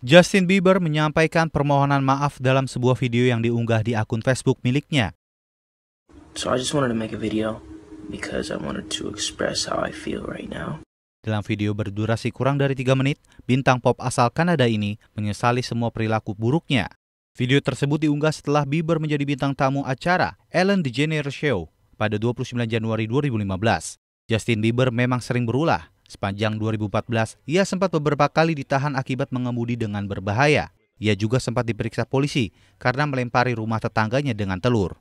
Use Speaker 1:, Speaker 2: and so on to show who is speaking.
Speaker 1: Justin Bieber menyampaikan permohonan maaf dalam sebuah video yang diunggah di akun Facebook miliknya. Dalam video berdurasi kurang dari 3 menit, bintang pop asal Kanada ini menyesali semua perilaku buruknya. Video tersebut diunggah setelah Bieber menjadi bintang tamu acara Ellen DeGeneres Show pada 29 Januari 2015. Justin Bieber memang sering berulah, Sepanjang 2014, ia sempat beberapa kali ditahan akibat mengemudi dengan berbahaya. Ia juga sempat diperiksa polisi karena melempari rumah tetangganya dengan telur.